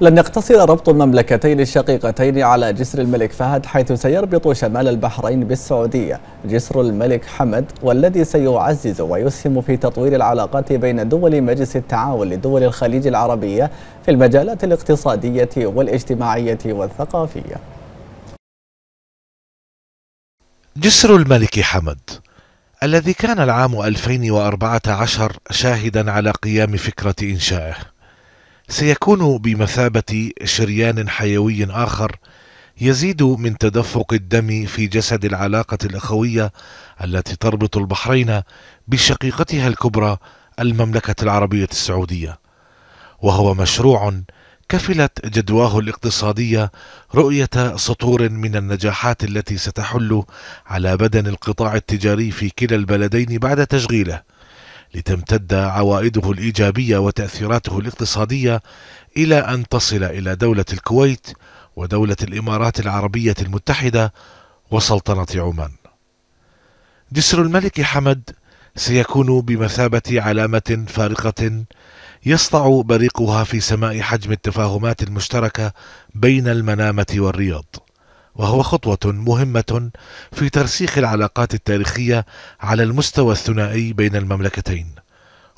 لن يقتصر ربط المملكتين الشقيقتين على جسر الملك فهد حيث سيربط شمال البحرين بالسعودية جسر الملك حمد والذي سيعزز ويسهم في تطوير العلاقات بين دول مجلس التعاون لدول الخليج العربية في المجالات الاقتصادية والاجتماعية والثقافية جسر الملك حمد الذي كان العام 2014 شاهدا على قيام فكرة إنشائه سيكون بمثابة شريان حيوي آخر يزيد من تدفق الدم في جسد العلاقة الأخوية التي تربط البحرين بشقيقتها الكبرى المملكة العربية السعودية وهو مشروع كفلت جدواه الاقتصادية رؤية سطور من النجاحات التي ستحل على بدن القطاع التجاري في كلا البلدين بعد تشغيله لتمتد عوائده الإيجابية وتأثيراته الاقتصادية إلى أن تصل إلى دولة الكويت ودولة الإمارات العربية المتحدة وسلطنة عمان. جسر الملك حمد سيكون بمثابة علامة فارقة يسطع بريقها في سماء حجم التفاهمات المشتركة بين المنامة والرياض. وهو خطوة مهمة في ترسيخ العلاقات التاريخية على المستوى الثنائي بين المملكتين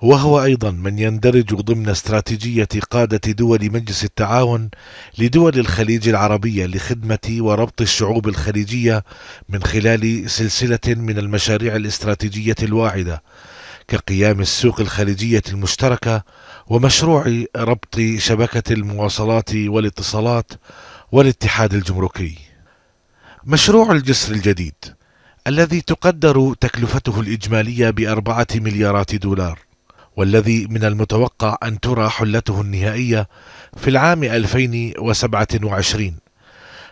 وهو أيضا من يندرج ضمن استراتيجية قادة دول مجلس التعاون لدول الخليج العربية لخدمة وربط الشعوب الخليجية من خلال سلسلة من المشاريع الاستراتيجية الواعدة كقيام السوق الخليجية المشتركة ومشروع ربط شبكة المواصلات والاتصالات والاتحاد الجمركي مشروع الجسر الجديد الذي تقدر تكلفته الإجمالية بأربعة مليارات دولار والذي من المتوقع أن ترى حلته النهائية في العام 2027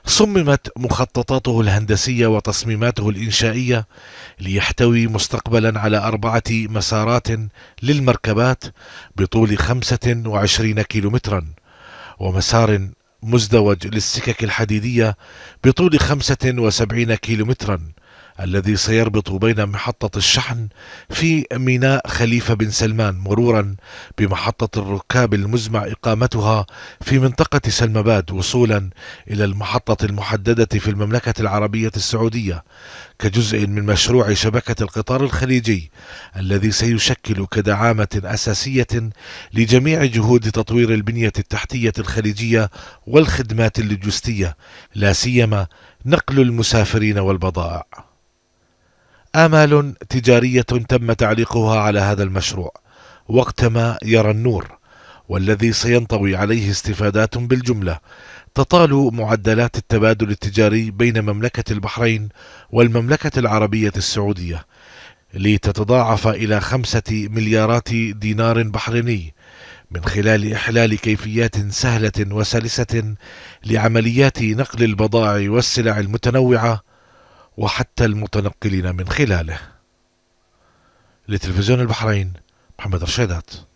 صممت مخططاته الهندسية وتصميماته الإنشائية ليحتوي مستقبلا على أربعة مسارات للمركبات بطول 25 كيلومترا ومسار مزدوج للسكك الحديدية بطول 75 كيلومترا الذي سيربط بين محطة الشحن في ميناء خليفة بن سلمان مرورا بمحطة الركاب المزمع إقامتها في منطقة سلمباد وصولا إلى المحطة المحددة في المملكة العربية السعودية كجزء من مشروع شبكة القطار الخليجي الذي سيشكل كدعامة أساسية لجميع جهود تطوير البنية التحتية الخليجية والخدمات اللوجستية لا سيما نقل المسافرين والبضائع آمال تجارية تم تعليقها على هذا المشروع وقتما يرى النور والذي سينطوي عليه استفادات بالجملة تطال معدلات التبادل التجاري بين مملكة البحرين والمملكة العربية السعودية لتتضاعف إلى خمسة مليارات دينار بحريني من خلال إحلال كيفيات سهلة وسلسة لعمليات نقل البضائع والسلع المتنوعة وحتى المتنقلين من خلاله لتلفزيون البحرين محمد رشيدات